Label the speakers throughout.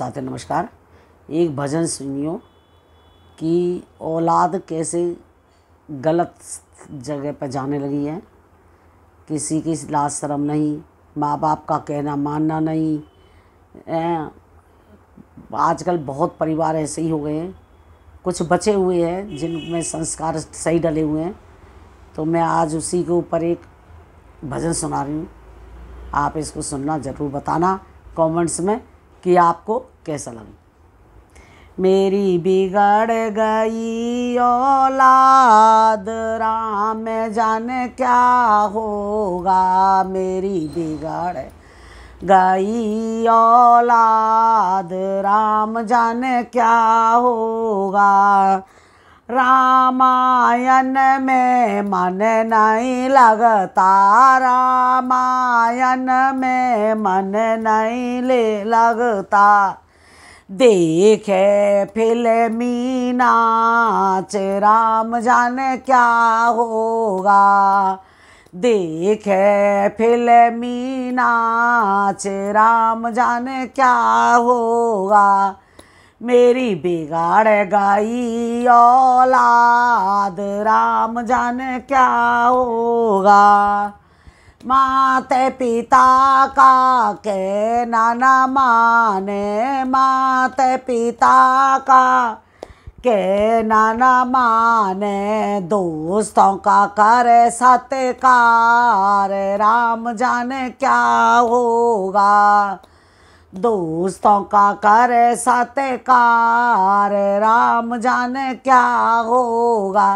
Speaker 1: साथियों नमस्कार एक भजन सुनियो कि औलाद कैसे गलत जगह पर जाने लगी है किसी की लाज शर्म नहीं माँ बाप का कहना मानना नहीं आजकल बहुत परिवार ऐसे ही हो गए हैं कुछ बचे हुए हैं जिनमें संस्कार सही डले हुए हैं तो मैं आज उसी के ऊपर एक भजन सुना रही हूँ आप इसको सुनना ज़रूर बताना कमेंट्स में कि आपको कैसा लगा मेरी बिगड़ गई औलाद राम जाने क्या होगा मेरी बिगड़ गई औलाद राम जाने क्या होगा रामायण में मन नहीं लगता रामायण में मन नहीं ले लगता देखे फिल्मी नाच राम जाने क्या होगा देखे फिल्मी नाच राम जाने क्या होगा मेरी बिगाड़ गई औलाद राम जाने क्या होगा माते पिता का के नाना माने माते पिता का के नाना माने दोस्तों का करे सत्यकार राम जाने क्या होगा दोस्तों का करे सत्कार राम जाने क्या होगा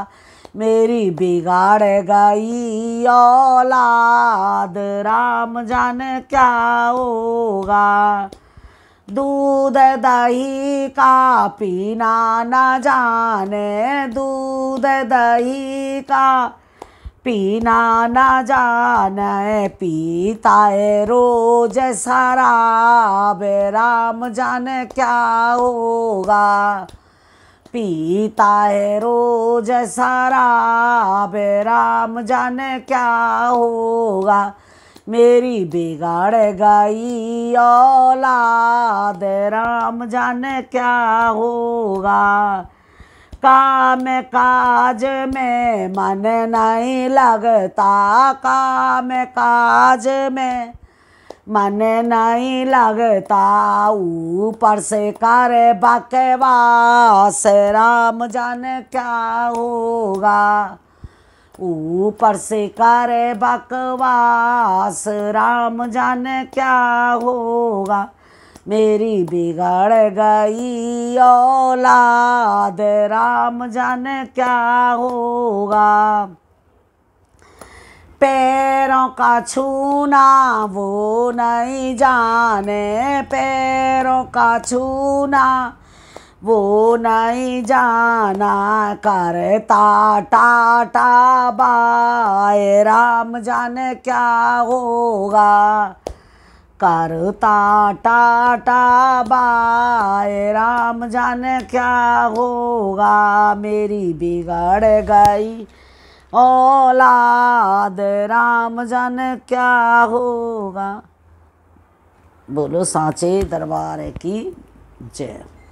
Speaker 1: मेरी बिगाड़ गई औलाद राम जान क्या होगा दूध दही का पीना न जाने दूध दही का पीना न जाने पीता है रोज बे राम जान क्या होगा पीता है रोज सारा राम जाने क्या होगा मेरी बिगाड़ गई औलाद राम जाने क्या होगा काम काज में मन नहीं लगता काम काज में मन नहीं लगता ऊपर से कर बकवास राम जाने क्या होगा ऊपर से कर बकवास राम जाने क्या होगा मेरी बिगड़ गई औलाद राम जाने क्या होगा पैरों का छूना वो नहीं जाने पैरों का छूना वो नहीं जाना करता टाटा बाय राम जाने क्या होगा करता टाटा बाय राम जाने क्या होगा मेरी बिगड़ गई औलाद राम जन क्या होगा बोलो साँचे दरबार की जय